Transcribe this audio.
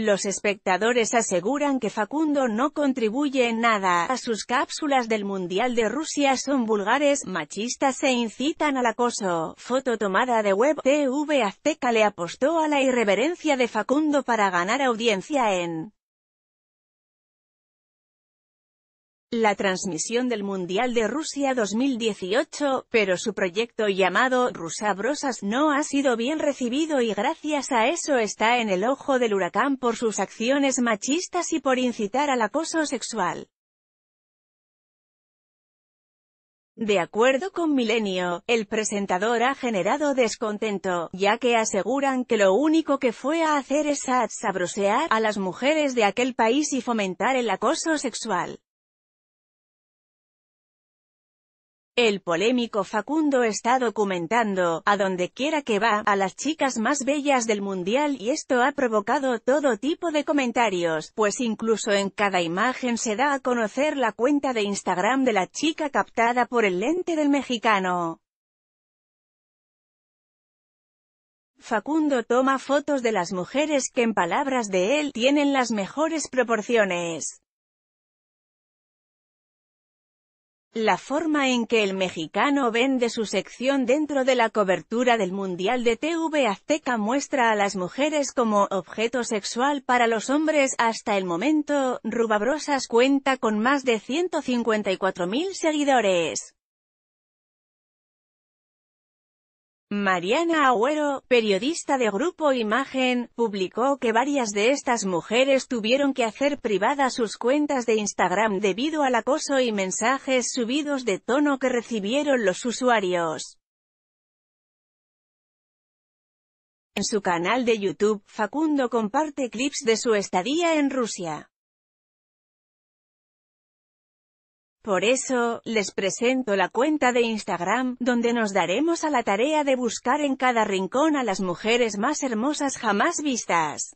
Los espectadores aseguran que Facundo no contribuye en nada a sus cápsulas del Mundial de Rusia son vulgares, machistas e incitan al acoso. Foto tomada de web TV Azteca le apostó a la irreverencia de Facundo para ganar audiencia en la transmisión del Mundial de Rusia 2018, pero su proyecto llamado Rusabrosas no ha sido bien recibido y gracias a eso está en el ojo del huracán por sus acciones machistas y por incitar al acoso sexual. De acuerdo con Milenio, el presentador ha generado descontento, ya que aseguran que lo único que fue a hacer es a sabrosear a las mujeres de aquel país y fomentar el acoso sexual. El polémico Facundo está documentando, a donde quiera que va, a las chicas más bellas del mundial y esto ha provocado todo tipo de comentarios, pues incluso en cada imagen se da a conocer la cuenta de Instagram de la chica captada por el lente del mexicano. Facundo toma fotos de las mujeres que en palabras de él, tienen las mejores proporciones. La forma en que el mexicano vende su sección dentro de la cobertura del Mundial de TV Azteca muestra a las mujeres como objeto sexual para los hombres. Hasta el momento, Rubabrosas cuenta con más de 154.000 seguidores. Mariana Agüero, periodista de Grupo Imagen, publicó que varias de estas mujeres tuvieron que hacer privadas sus cuentas de Instagram debido al acoso y mensajes subidos de tono que recibieron los usuarios. En su canal de YouTube, Facundo comparte clips de su estadía en Rusia. Por eso, les presento la cuenta de Instagram, donde nos daremos a la tarea de buscar en cada rincón a las mujeres más hermosas jamás vistas.